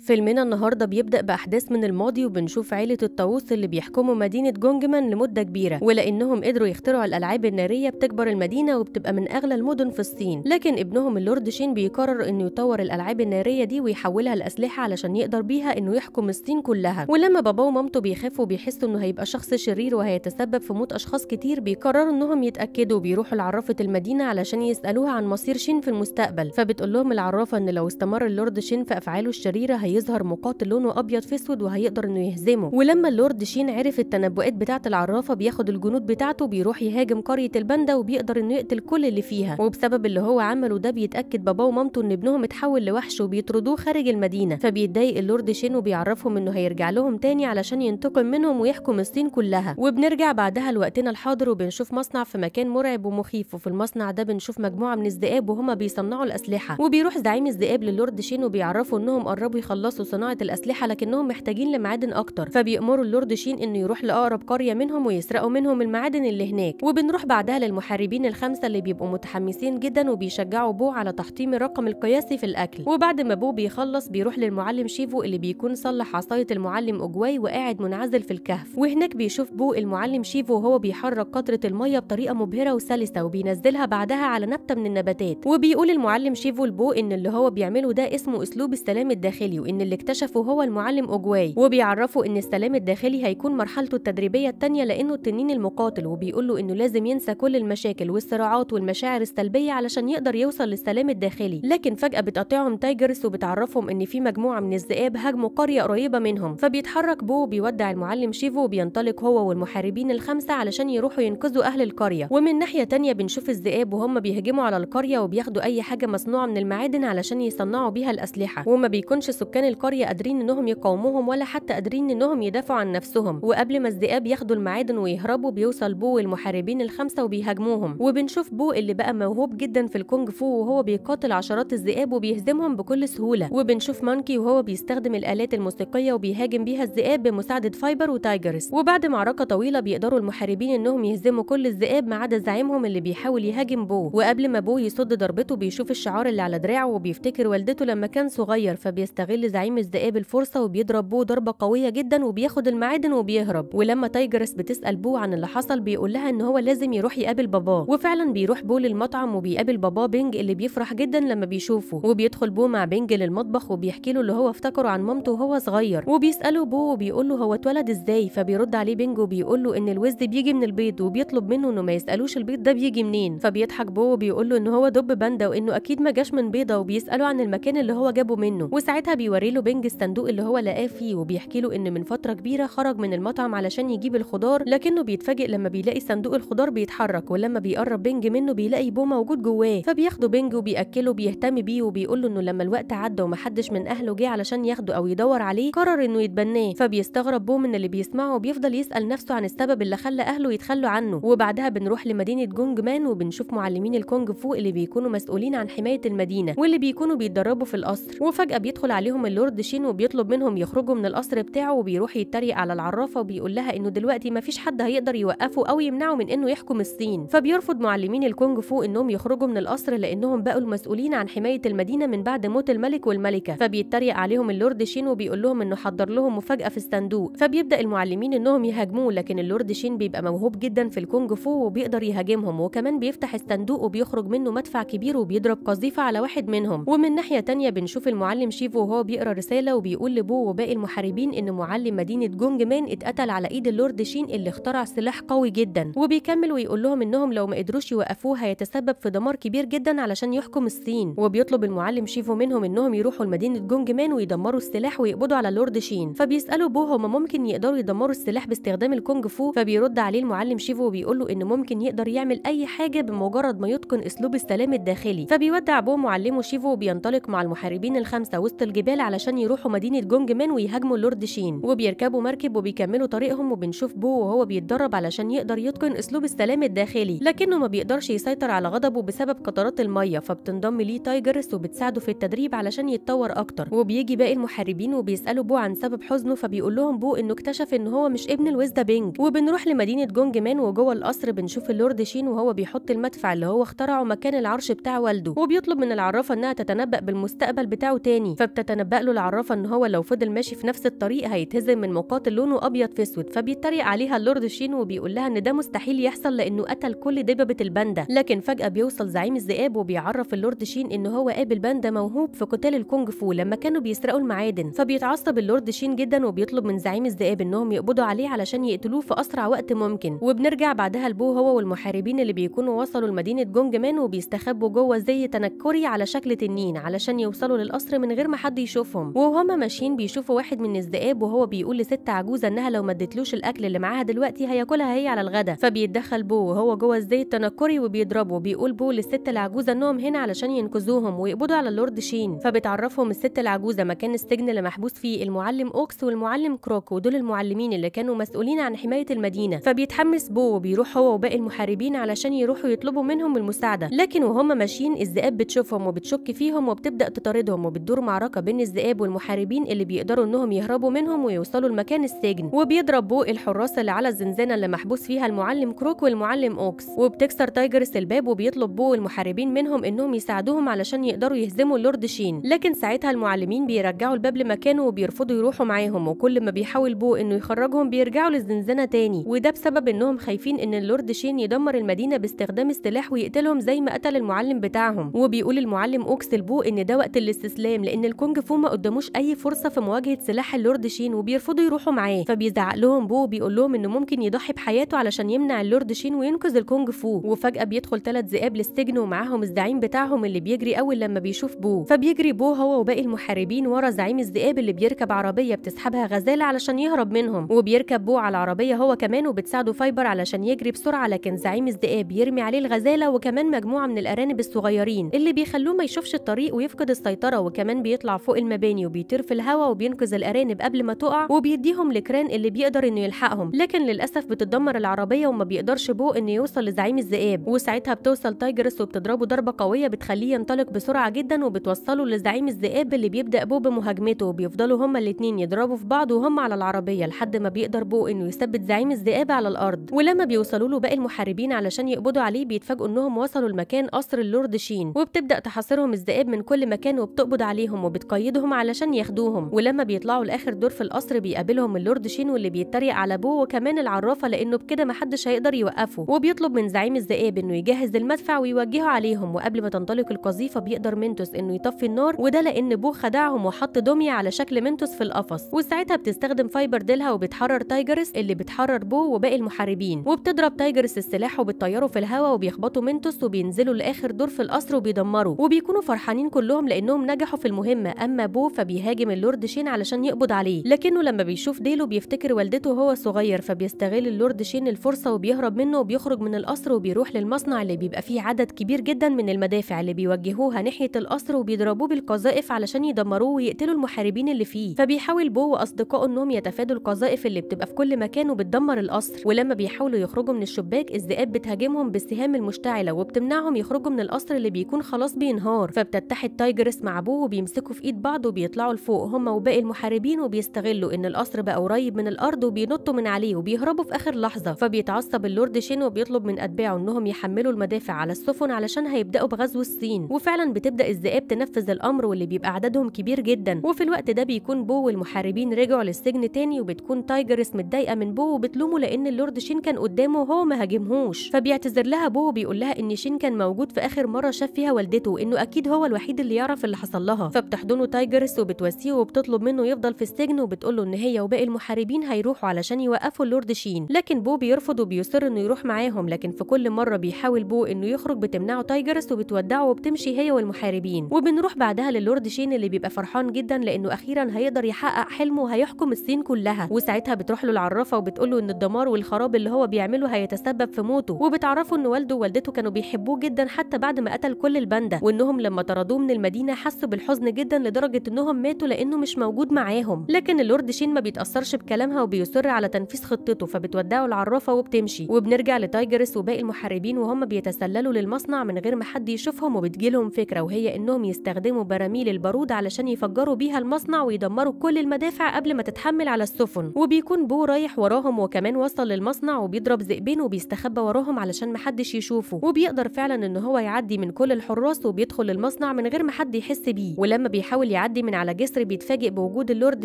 فيلمنا النهارده بيبدأ بأحداث من الماضي وبنشوف عيلة الطاووس اللي بيحكموا مدينة جونجمان لمدة كبيرة ولأنهم قدروا يخترعوا الألعاب النارية بتكبر المدينة وبتبقى من أغلى المدن في الصين لكن ابنهم اللورد شين بيقرر إنه يطور الألعاب النارية دي ويحولها لأسلحة علشان يقدر بيها إنه يحكم الصين كلها ولما باباه ومامته بيخافوا وبيحسوا إنه هيبقى شخص شرير وهيتسبب في موت أشخاص كتير بيقرروا إنهم يتأكدوا وبيروحوا لعرافة المدينة علشان يسألوها عن مصير شين في المستقبل فبتقول لهم العرافة إن لو استمر اللورد شين في أفعاله الشريرة هيظهر مقاتل لونه ابيض في اسود وهيقدر انه يهزمه ولما اللورد شين عرف التنبؤات بتاعه العرافه بياخد الجنود بتاعته بيروح يهاجم قريه الباندا وبيقدر انه يقتل كل اللي فيها وبسبب اللي هو عمله ده بيتاكد باباه ومامته ان ابنهم اتحول لوحش وبيطردوه خارج المدينه فبيتضايق اللورد شين وبيعرفهم انه هيرجع لهم تاني علشان ينتقم منهم ويحكم الصين كلها وبنرجع بعدها لوقتنا الحاضر وبنشوف مصنع في مكان مرعب ومخيف وفي المصنع ده بنشوف مجموعه من الذئاب وهما بيصنعوا الاسلحه وبيروح زعيم الذئاب للورد شين وبيعرفه انهم قربوا يخلصوا صناعة الأسلحة لكنهم محتاجين لمعادن أكتر فبيأمروا اللورد شين إنه يروح لأقرب قرية منهم ويسرقوا منهم المعادن اللي هناك وبنروح بعدها للمحاربين الخمسة اللي بيبقوا متحمسين جدا وبيشجعوا بو على تحطيم الرقم القياسي في الأكل وبعد ما بو بيخلص بيروح للمعلم شيفو اللي بيكون صلح عصاية المعلم أوجواي وقاعد منعزل في الكهف وهناك بيشوف بو المعلم شيفو وهو بيحرك قطرة المية بطريقة مبهرة وسلسة وبينزلها بعدها على نبتة من النباتات وبيقول المعلم شيفو لبو إن اللي هو بيعمله ده اسمه أسلوب السلام الداخلي بيقولوا إن اللي اكتشفه هو المعلم أوجواي وبيعرفوا إن السلام الداخلي هيكون مرحلته التدريبية الثانيه لأنه التنين المقاتل وبيقول له إنه لازم ينسى كل المشاكل والصراعات والمشاعر السلبية علشان يقدر يوصل للسلام الداخلي لكن فجأة بتقاطعهم تايجرس وبتعرفهم إن في مجموعة من الذئاب هاجموا قرية قريبة منهم فبيتحرك بو وبيودع المعلم شيفو وبينطلق هو والمحاربين الخمسة علشان يروحوا ينقذوا أهل القرية ومن ناحية تانية بنشوف الذئاب وهم بيهجموا على القرية وبياخدوا أي حاجة مصنوعة من المعادن علشان يصنعوا بيها الأسلحة وما بيكونش سكان القرية قادرين إنهم يقاوموهم ولا حتى قادرين إنهم يدافعوا عن نفسهم وقبل ما الذئاب ياخدوا المعادن ويهربوا بيوصل بو والمحاربين الخمسة وبيهاجموهم وبنشوف بو اللي بقى موهوب جدا في الكونج فو وهو بيقاتل عشرات الذئاب وبيهزمهم بكل سهولة وبنشوف مانكي وهو بيستخدم الآلات الموسيقية وبيهاجم بيها الذئاب بمساعدة فايبر وتايجرس وبعد معركة طويلة بيقدروا المحاربين إنهم يهزموا كل الذئاب ما عدا زعيمهم اللي بيحاول يهاجم بو وقبل ما بو يصد ضربته بيشوف الشعار اللي على دراعه وبيفتكر والدته لما كان صغير فبيستغل بيخلي زعيم الذئاب الفرصه وبيضرب بو ضربه قويه جدا وبياخد المعادن وبيهرب ولما تايجرس بتسال بو عن اللي حصل بيقول لها ان هو لازم يروح يقابل باباه وفعلا بيروح بو للمطعم وبيقابل باباه بينج اللي بيفرح جدا لما بيشوفه وبيدخل بو مع بينج للمطبخ وبيحكي له اللي هو افتكره عن مامته وهو صغير وبيساله بو وبيقول له هو اتولد ازاي فبيرد عليه بينج وبيقول له ان الوز بيجي من البيض وبيطلب منه انه ما يسالوش البيض ده بيجي منين فبيضحك بو وبيقول له ان هو دب باندا وانه اكيد ما جاش من بيضه وبيساله عن المكان اللي هو جابه منه وساعتها بيقول بيوري له بنج الصندوق اللي هو لقاه فيه وبيحكي له ان من فتره كبيره خرج من المطعم علشان يجيب الخضار لكنه بيتفاجئ لما بيلاقي صندوق الخضار بيتحرك ولما بيقرب بنج منه بيلاقي بو موجود جواه فبياخده بنج وبياكله بيهتم بيه وبيقول له انه لما الوقت عدى ومحدش من اهله جه علشان ياخده او يدور عليه قرر انه يتبناه فبيستغرب بو من اللي بيسمعه وبيفضل يسال نفسه عن السبب اللي خلى اهله يتخلوا عنه وبعدها بنروح لمدينه جونج مان وبنشوف معلمين الكونج فو اللي بيكونوا مسؤولين عن حمايه المدينه واللي بيكونوا بيتدربوا في القصر وفجاه بيدخل عليهم عليهم اللورد شين وبيطلب منهم يخرجوا من القصر بتاعه وبيروح يتريق على العرافه وبيقول لها انه دلوقتي مفيش حد هيقدر يوقفه او يمنعه من انه يحكم الصين فبيرفض معلمين الكونج فو انهم يخرجوا من القصر لانهم بقوا المسؤولين عن حمايه المدينه من بعد موت الملك والملكه فبيتريق عليهم اللورد شين وبيقول لهم انه حضر لهم مفاجاه في الصندوق فبيبدا المعلمين انهم يهاجموه لكن اللورد شين بيبقى موهوب جدا في الكونج فو وبيقدر يهاجمهم وكمان بيفتح الصندوق وبيخرج منه مدفع كبير وبيضرب قذيفه على واحد منهم ومن ناحيه تانية بنشوف المعلم شيفو وهو بيقرا رساله وبيقول لبو وباقي المحاربين ان معلم مدينه جونج مان اتقتل على ايد اللورد شين اللي اخترع سلاح قوي جدا وبيكمل ويقول لهم انهم لو ما قدروش يوقفوه هيتسبب في دمار كبير جدا علشان يحكم الصين وبيطلب المعلم شيفو منهم انهم يروحوا لمدينه جونج مان ويدمروا السلاح ويقبضوا على اللورد شين فبيسالوا بو هما ممكن يقدروا يدمروا السلاح باستخدام الكونج فو فبيرد عليه المعلم شيفو وبيقول له ان ممكن يقدر يعمل اي حاجه بمجرد ما يتقن اسلوب السلام الداخلي فبيودع بو معلمه شيفو وبينطلق مع المحاربين الخمسه وسط الجبال الجبال علشان يروحوا مدينة جونج مان ويهاجموا اللورد شين وبيركبوا مركب وبيكملوا طريقهم وبنشوف بو وهو بيتدرب علشان يقدر يتقن أسلوب السلام الداخلي لكنه ما بيقدرش يسيطر على غضبه بسبب قطرات المية فبتنضم ليه تايجرس وبتساعده في التدريب علشان يتطور أكتر وبيجي باقي المحاربين وبيسألوا بو عن سبب حزنه فبيقول لهم بو إنه اكتشف إن هو مش ابن الوزدا بينج وبنروح لمدينة جونج مان وجوه القصر بنشوف اللورد شين وهو بيحط المدفع اللي هو اخترعه مكان العرش بتاع والده وبيطلب من العرافة إنها تتنبأ بالمستقبل بتاعه تاني فبتتنبأ نبأ له العرافة إن هو لو فضل ماشي في نفس الطريق هيتهزم من مقاتل لونه أبيض في أسود فبيتريق عليها اللورد شين وبيقول لها إن ده مستحيل يحصل لأنه قتل كل دببة الباندا لكن فجأة بيوصل زعيم الذئاب وبيعرف اللورد شين إن هو قابل باندا موهوب في قتال الكونج فو لما كانوا بيسرقوا المعادن فبيتعصب اللورد شين جدا وبيطلب من زعيم الذئاب إنهم يقبضوا عليه علشان يقتلوه في أسرع وقت ممكن وبنرجع بعدها لبو هو والمحاربين اللي بيكونوا وصلوا لمدينة جونج مان وبيستخبوا جوه زي تنكري على شكل تنين علشان يوصلوا للقصر من غير ما حد يشوف بيشوفهم وهما ماشيين بيشوفوا واحد من الذئاب وهو بيقول لست عجوزه انها لو ما ادتلوش الاكل اللي معاها دلوقتي هياكلها هي على الغدا فبيتدخل بو وهو جوه الزي التنكري وبيضربه بيقول بو للست العجوزه انهم هنا علشان ينقذوهم ويقبضوا على اللورد شين فبتعرفهم الست العجوزه مكان السجن اللي محبوس فيه المعلم اوكس والمعلم كروك ودول المعلمين اللي كانوا مسؤولين عن حمايه المدينه فبيتحمس بو وبيروح هو وباقي المحاربين علشان يروحوا يطلبوا منهم المساعده لكن وهم ماشيين الذئاب بتشوفهم وبتشك فيهم وبتبدا تطاردهم وبتدور معركه بين الذئاب والمحاربين اللي بيقدروا انهم يهربوا منهم ويوصلوا لمكان السجن وبيضرب بو الحراس اللي على الزنزانه اللي محبوس فيها المعلم كروك والمعلم اوكس وبتكسر تايجرس الباب وبيطلب بو المحاربين منهم انهم يساعدوهم علشان يقدروا يهزموا اللورد شين لكن ساعتها المعلمين بيرجعوا الباب لمكانه وبيرفضوا يروحوا معاهم وكل ما بيحاول بو انه يخرجهم بيرجعوا للزنزانه تاني وده بسبب انهم خايفين ان اللورد شين يدمر المدينه باستخدام السلاح ويقتلهم زي ما قتل المعلم بتاعهم وبيقول المعلم اوكس لبو ان ده وقت الاستسلام لان الكونج فو الجرثوم ما قداموش اي فرصه في مواجهه سلاح اللورد شين وبيرفضوا يروحوا معاه فبيزعق لهم بو وبيقول لهم انه ممكن يضحي بحياته علشان يمنع اللورد شين وينقذ الكونج فو وفجاه بيدخل ثلاث ذئاب للسجن ومعاهم الزعيم بتاعهم اللي بيجري اول لما بيشوف بو فبيجري بو هو وباقي المحاربين ورا زعيم الذئاب اللي بيركب عربيه بتسحبها غزاله علشان يهرب منهم وبيركب بو على العربيه هو كمان وبتساعده فايبر علشان يجري بسرعه لكن زعيم الذئاب يرمي عليه الغزاله وكمان مجموعه من الارانب الصغيرين اللي بيخلوه ما يشوفش الطريق ويفقد السيطره وكمان بيطلع فوق المباني وبيطير في الهواء وبينقذ الارانب قبل ما تقع وبيديهم لكران اللي بيقدر انه يلحقهم لكن للاسف بتتدمر العربيه وما بيقدرش بو انه يوصل لزعيم الذئاب وساعتها بتوصل تايجرس وبتضربه ضربه قويه بتخليه ينطلق بسرعه جدا وبتوصله لزعيم الذئاب اللي بيبدا بو بمهاجمته وبيفضلوا هما الاثنين يضربوا في بعض وهم على العربيه لحد ما بيقدر بو انه يثبت زعيم الذئاب على الارض ولما بيوصلوا له باقي المحاربين علشان يقبضوا عليه بيتفاجئوا انهم وصلوا لمكان قصر اللورد شين وبتبدا تحاصرهم الذئاب من كل مكان وبتقبض عليهم وبتقيد بايدهم علشان ياخدوهم ولما بيطلعوا لاخر دور في القصر بيقابلهم اللورد شين واللي بيتريق على ابوه وكمان العرافه لانه بكده محدش هيقدر يوقفه وبيطلب من زعيم الذئاب انه يجهز المدفع ويوجهه عليهم وقبل ما تنطلق القذيفه بيقدر منتوس انه يطفي النار وده لان بو خدعهم وحط دميه على شكل منتوس في القفص وساعتها بتستخدم فايبر ديلها وبتحرر تايجرس اللي بتحرر بو وباقي المحاربين وبتضرب تايجرس السلاح وبتطيره في الهواء وبيخبطوا منتوس وبينزلوا لاخر دور في القصر وبيدمروا وبيكونوا فرحانين كلهم لانهم نجحوا في المهمه اما بو فبيهاجم اللورد شين علشان يقبض عليه لكنه لما بيشوف ديلو بيفتكر والدته وهو صغير فبيستغل اللورد شين الفرصه وبيهرب منه وبيخرج من القصر وبيروح للمصنع اللي بيبقى فيه عدد كبير جدا من المدافع اللي بيوجهوها ناحيه القصر وبيضربوه بالقذائف علشان يدمروه ويقتلوا المحاربين اللي فيه فبيحاول بو واصدقائه انهم يتفادوا القذائف اللي بتبقى في كل مكان وبتدمر القصر ولما بيحاولوا يخرجوا من الشباك الذئاب بتهاجمهم بالسهام المشتعله وبتمنعهم يخرجوا من القصر اللي بيكون خلاص بينهار فبتتحد تايجرس مع بو وبيمسكوا في ايد بعض وبيطلعوا لفوق هم وباقي المحاربين وبيستغلوا ان القصر بقى قريب من الارض وبينطوا من عليه وبيهربوا في اخر لحظه فبيتعصب اللورد شين وبيطلب من اتباعه انهم يحملوا المدافع على السفن علشان هيبداوا بغزو الصين وفعلا بتبدا الذئاب تنفذ الامر واللي بيبقى عددهم كبير جدا وفي الوقت ده بيكون بو والمحاربين رجعوا للسجن تاني وبتكون تايجرس متضايقه من بو وبتلومه لان اللورد شين كان قدامه وهو ما هاجمهوش فبيعتذر لها بو وبيقول لها ان شين كان موجود في اخر مره شاف فيها والدته وانه اكيد هو الوحيد اللي يعرف اللي حصل لها فبتحضنه تايجرس وبتواسيه وبتطلب منه يفضل في السجن وبتقول له ان هي وباقي المحاربين هيروحوا علشان يوقفوا اللورد شين لكن بو بيرفض وبيصر انه يروح معاهم لكن في كل مره بيحاول بو انه يخرج بتمنعه تايجرس وبتودعه وبتمشي هي والمحاربين وبنروح بعدها للورد شين اللي بيبقى فرحان جدا لانه اخيرا هيقدر يحقق حلمه وهيحكم الصين كلها وساعتها بتروح له العرافه وبتقول له ان الدمار والخراب اللي هو بيعمله هيتسبب في موته وبتعرفه ان والده ووالدته كانوا بيحبوه جدا حتى بعد ما قتل كل الباندا وانهم لما طردوه من المدينه حسوا بالحزن جدا لدرجه لدرجه انهم ماتوا لانه مش موجود معاهم لكن اللورد شين ما بيتاثرش بكلامها وبيصر على تنفيذ خطته فبتودعه العرافه وبتمشي وبنرجع لتايجرس وباقي المحاربين وهم بيتسللوا للمصنع من غير ما حد يشوفهم وبتجيلهم فكره وهي انهم يستخدموا براميل البارود علشان يفجروا بيها المصنع ويدمروا كل المدافع قبل ما تتحمل على السفن وبيكون بو رايح وراهم وكمان وصل للمصنع وبيضرب ذئبين وبيستخبى وراهم علشان محدش يشوفه وبيقدر فعلا ان هو يعدي من كل الحراس وبيدخل المصنع من غير ما حد يحس بيه ولما بيحاول يعدي من على جسر بيتفاجئ بوجود اللورد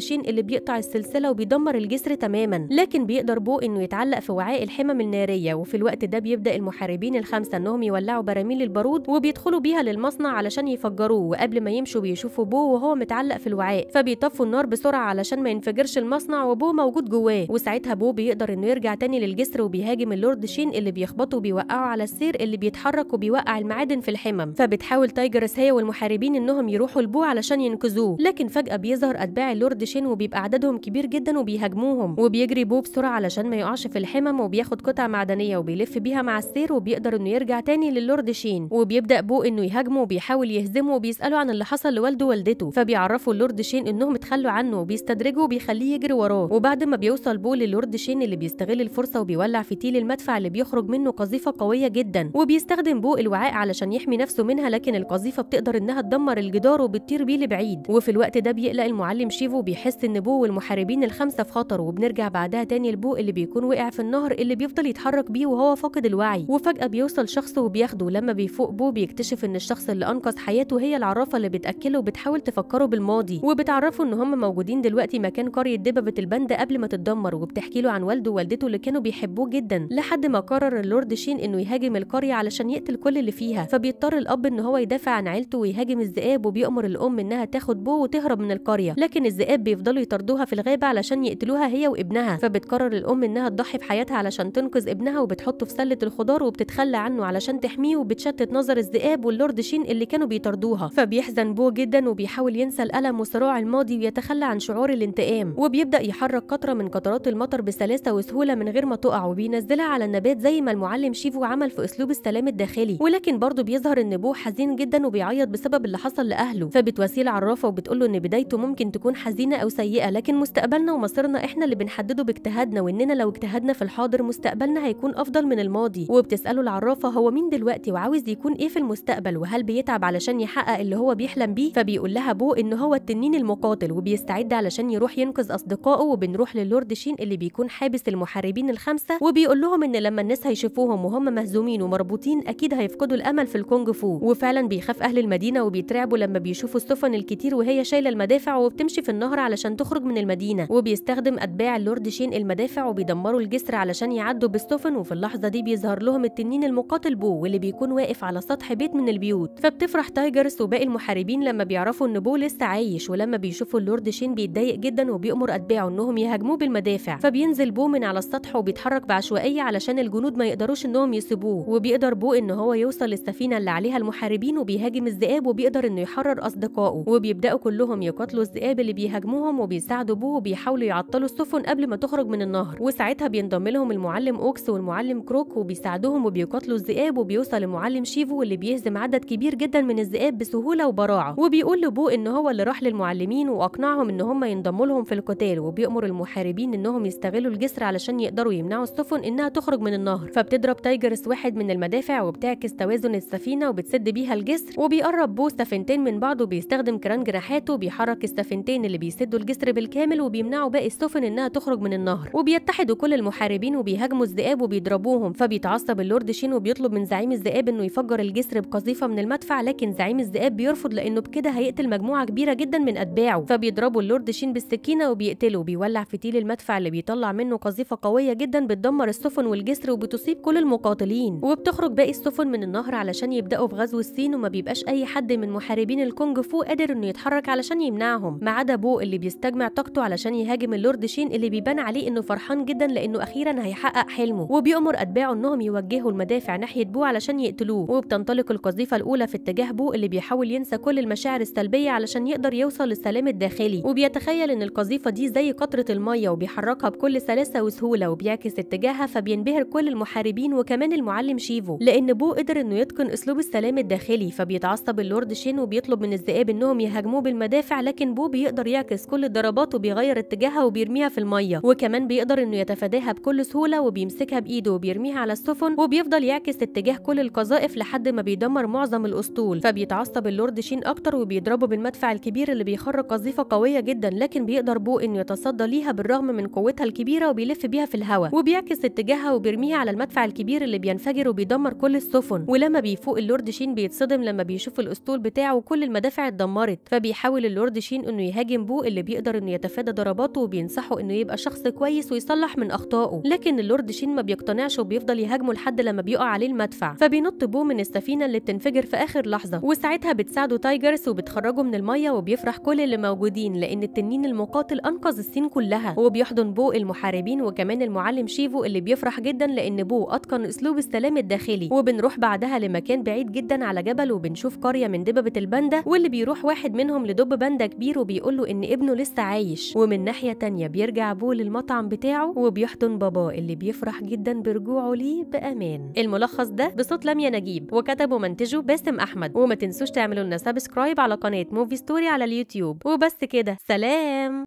شين اللي بيقطع السلسله وبيدمر الجسر تماما لكن بيقدر بو انه يتعلق في وعاء الحمم الناريه وفي الوقت ده بيبدا المحاربين الخمسه انهم يولعوا براميل البارود وبيدخلوا بيها للمصنع علشان يفجروه وقبل ما يمشوا بيشوفوا بو وهو متعلق في الوعاء فبيطفوا النار بسرعه علشان ما ينفجرش المصنع وبو موجود جواه وساعتها بو بيقدر انه يرجع تاني للجسر وبيهاجم اللورد شين اللي بيخبطه وبيوقعه على السير اللي بيتحرك وبيوقع المعادن في الحمم فبتحاول تايجرس هي والمحاربين انهم يروحوا لبو علشان ينقذوه لكن فجاه بيظهر اتباع اللورد شين وبيبقى عددهم كبير جدا وبيهاجموهم وبيجري بو بسرعه علشان ما يقعش في الحمم وبياخد قطع معدنيه وبيلف بيها مع السير وبيقدر انه يرجع تاني للورد شين وبيبدا بو انه يهاجمه وبيحاول يهزمه وبيساله عن اللي حصل لوالده ووالدته فبيعرفوا اللورد شين انهم اتخلوا عنه وبيستدرجه وبيخليه يجري وراه وبعد ما بيوصل بو للورد شين اللي بيستغل الفرصه وبيولع فتيل المدفع اللي بيخرج منه قذيفه قويه جدا وبيستخدم بو الوعاء علشان يحمي نفسه منها لكن القذيفه بتقدر انها تدمر الجدار وبتطير بيه لبعيد بعيد وفي الوقت ده بيقلق المعلم شيفو بيحس ان بو والمحاربين الخمسه في خطر وبنرجع بعدها تاني لبو اللي بيكون وقع في النهر اللي بيفضل يتحرك بيه وهو فاقد الوعي وفجاه بيوصل شخص وبياخده لما بيفوق بو بيكتشف ان الشخص اللي انقذ حياته هي العرافه اللي بتاكله وبتحاول تفكره بالماضي وبتعرفه ان هم موجودين دلوقتي مكان قريه دببه البند قبل ما تتدمر وبتحكي له عن والده ووالدته اللي كانوا بيحبوه جدا لحد ما قرر اللورد شين انه يهاجم القريه علشان يقتل كل اللي فيها فبيضطر الاب ان هو يدافع عن عيلته ويهاجم الذئاب وبيأمر الام انها تاخد بو وتهرب من القريه لكن الذئاب بيفضلوا يطاردوها في الغابه علشان يقتلوها هي وابنها فبتقرر الام انها تضحي بحياتها علشان تنقذ ابنها وبتحطه في سله الخضار وبتتخلى عنه علشان تحميه وبتشتت نظر الذئاب واللورد شين اللي كانوا بيطاردوها فبيحزن بو جدا وبيحاول ينسى الالم وصراع الماضي ويتخلى عن شعور الانتقام وبيبدا يحرك قطره من قطرات المطر بسلاسه وسهوله من غير ما تقع وبينزلها على النبات زي ما المعلم شيفو عمل في اسلوب السلام الداخلي ولكن برضه بيظهر ان بو حزين جدا وبيعيط بسبب اللي حصل لاهله فبتوسيل عرافه وبتقول له ان بدايته ممكن تكون حزينه او سيئه لكن مستقبلنا ومصيرنا احنا اللي بنحدده باجتهادنا واننا لو اجتهدنا في الحاضر مستقبلنا هيكون افضل من الماضي وبتساله العرافه هو مين دلوقتي وعاوز يكون ايه في المستقبل وهل بيتعب علشان يحقق اللي هو بيحلم بيه فبيقول لها بو ان هو التنين المقاتل وبيستعد علشان يروح ينقذ اصدقائه وبنروح للورد شين اللي بيكون حابس المحاربين الخمسه وبيقول لهم ان لما الناس هيشوفوهم وهم مهزومين ومربوطين اكيد هيفقدوا الامل في الكونج فو وفعلا بيخاف اهل المدينه وبيترعبوا لما بيشوفوا السفن كتير وهي شايله المدافع وبتمشي في النهر علشان تخرج من المدينه وبيستخدم اتباع اللورد شين المدافع وبيدمروا الجسر علشان يعدوا بالسفن وفي اللحظه دي بيظهر لهم التنين المقاتل بو واللي بيكون واقف على سطح بيت من البيوت فبتفرح تايجرس وباقي المحاربين لما بيعرفوا ان بو لسه عايش ولما بيشوفوا اللورد شين بيتضايق جدا وبيأمر اتباعه انهم يهاجموه بالمدافع فبينزل بو من على السطح وبيتحرك بعشوائيه علشان الجنود ما يقدروش انهم يسيبوه وبيقدر بو ان هو يوصل للسفينه اللي عليها المحاربين وبيهاجم الذئاب وبيقدر انه يحرر اصدقائه وبيبدأوا كلهم يقاتلوا الذئاب اللي بيهاجموهم وبيساعدوا بو وبيحاولوا يعطلوا السفن قبل ما تخرج من النهر وساعتها بينضم لهم المعلم أوكس والمعلم كروك وبيساعدوهم وبيقاتلوا الذئاب وبيوصل المعلم شيفو اللي بيهزم عدد كبير جدا من الذئاب بسهولة وبراعة وبيقول لبو إن هو اللي راح للمعلمين وأقنعهم إن هم ينضموا لهم في القتال وبيأمر المحاربين إنهم يستغلوا الجسر علشان يقدروا يمنعوا السفن إنها تخرج من النهر فبتضرب تايجرس واحد من المدافع وبتعكس توازن السفينة وبتسد بيها الجسر وبيقرب بو سفينتين من بعض وبيستخدم الجران جناحاته بيحرك السفينتين اللي بيسدوا الجسر بالكامل وبيمنعوا باقي السفن انها تخرج من النهر وبيتحدوا كل المحاربين وبيهاجموا الذئاب وبيضربوهم فبيتعصب اللورد شين وبيطلب من زعيم الذئاب انه يفجر الجسر بقذيفه من المدفع لكن زعيم الذئاب بيرفض لانه بكده هيقتل مجموعه كبيره جدا من اتباعه فبيضربوا اللورد شين بالسكينه وبيقتله بيولع فتيل المدفع اللي بيطلع منه قذيفه قويه جدا بتدمر السفن والجسر وبتصيب كل المقاتلين وبتخرج باقي السفن من النهر علشان يبداوا في غزو الصين وما بيبقاش اي حد من محاربين الكونج فو قادر انه يتحرك علشان يمنعهم ما عدا بو اللي بيستجمع طاقته علشان يهاجم اللورد شين اللي بيبان عليه انه فرحان جدا لانه اخيرا هيحقق حلمه وبيأمر اتباعه انهم يوجهوا المدافع ناحيه بو علشان يقتلوه وبتنطلق القذيفه الاولى في اتجاه بو اللي بيحاول ينسى كل المشاعر السلبيه علشان يقدر يوصل للسلام الداخلي وبيتخيل ان القذيفه دي زي قطره الميه وبيحركها بكل سلاسه وسهوله وبيعكس اتجاهها فبينبهر كل المحاربين وكمان المعلم شيفو لان بو قدر انه يتقن اسلوب السلام الداخلي فبيتعصب اللورد شين وبيطلب من الذئاب انهم يهاجموه بالمدافع لكن بو بيقدر يعكس كل الضربات وبيغير اتجاهها وبيرميها في الميه وكمان بيقدر انه يتفاداها بكل سهوله وبيمسكها بايده وبيرميها على السفن وبيفضل يعكس اتجاه كل القذائف لحد ما بيدمر معظم الاسطول فبيتعصب اللورد شين اكتر وبيضربه بالمدفع الكبير اللي بيخرج قذيفه قويه جدا لكن بيقدر بو انه يتصدى ليها بالرغم من قوتها الكبيره وبيلف بيها في الهواء وبيعكس اتجاهها وبيرميها على المدفع الكبير اللي بينفجر وبيدمر كل السفن ولما بيفوق اللورد شين بيتصدم لما بيشوف الاسطول بتاعه وكل المدافع اتدمرت اتأثرت فبيحاول اللورد شين إنه يهاجم بو اللي بيقدر إنه يتفادى ضرباته وبينصحه إنه يبقى شخص كويس ويصلح من أخطائه لكن اللورد شين ما بيقتنعش وبيفضل يهاجمه لحد لما بيقع عليه المدفع فبينط بو من السفينة اللي بتنفجر في آخر لحظة وساعتها بتساعده تايجرس وبتخرجه من المية وبيفرح كل اللي موجودين لأن التنين المقاتل أنقذ الصين كلها وبيحضن بو المحاربين وكمان المعلم شيفو اللي بيفرح جدا لأن بو أتقن أسلوب السلام الداخلي وبنروح بعدها لمكان بعيد جدا على جبل وبنشوف قرية من دببة الباندا واللي بيروح واحد واحد منهم لدب باندا كبير وبيقول له إن ابنه لسه عايش ومن ناحية تانية بيرجع بول للمطعم بتاعه وبيحضن باباه اللي بيفرح جدا برجوعه ليه بأمان الملخص ده بصوت لميا نجيب وكتبه منتجه باسم أحمد وما تنسوش تعملوا لنا سبسكرايب على قناة موفي ستوري على اليوتيوب وبس كده سلام